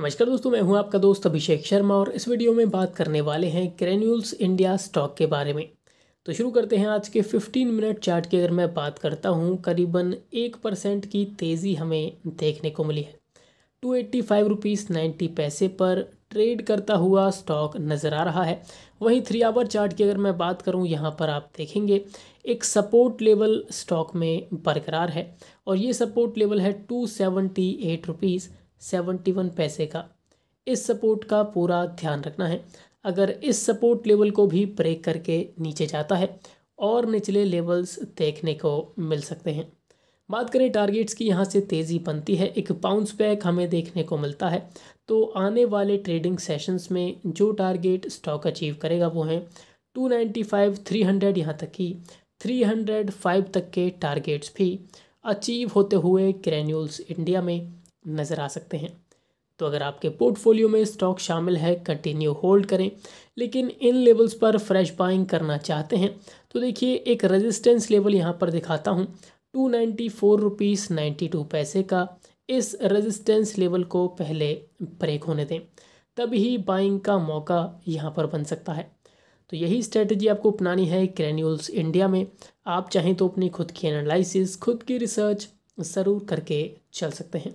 नमस्कार दोस्तों मैं हूं आपका दोस्त अभिषेक शर्मा और इस वीडियो में बात करने वाले हैं क्रेन्यूल्स इंडिया स्टॉक के बारे में तो शुरू करते हैं आज के 15 मिनट चार्ट की अगर मैं बात करता हूं करीबन एक परसेंट की तेज़ी हमें देखने को मिली है two eighty five rupees ninety पैसे पर ट्रेड करता हुआ स्टॉक नज़र आ रहा है वहीं थ्री आवर चार्ट की अगर मैं बात करूं यहां पर आप देखेंगे एक सपोर्ट लेवल स्टॉक में बरकरार है और ये सपोर्ट लेवल है two seventy eight rupees seventy one पैसे का इस सपोर्ट का पूरा ध्यान रखना है अगर इस सपोर्ट लेवल को भी ब्रेक करके नीचे जाता है और निचले लेवल्स देखने को मिल सकते हैं बात करें टारगेट्स की यहाँ से तेज़ी बनती है एक बाउंस बैक हमें देखने को मिलता है तो आने वाले ट्रेडिंग सेशंस में जो टारगेट स्टॉक अचीव करेगा वो हैं 295, 300 यहाँ तक की 305 तक के टारगेट्स भी अचीव होते हुए ग्रैन्यूल्स इंडिया में नज़र आ सकते हैं तो अगर आपके पोर्टफोलियो में स्टॉक शामिल है कंटिन्यू होल्ड करें लेकिन इन लेवल्स पर फ्रेश बाइंग करना चाहते हैं तो देखिए एक रेजिस्टेंस लेवल यहाँ पर दिखाता हूँ two ninety four rupees ninety two पैसे का इस रेजिस्टेंस लेवल को पहले ब्रेक होने दें तभी बाइंग का मौका यहाँ पर बन सकता है तो यही स्ट्रेटजी आपको अपनानी है ग्रैन्यूल्स इंडिया में आप चाहें तो अपनी खुद की एनालिसिस खुद की रिसर्च ज़रूर करके चल सकते हैं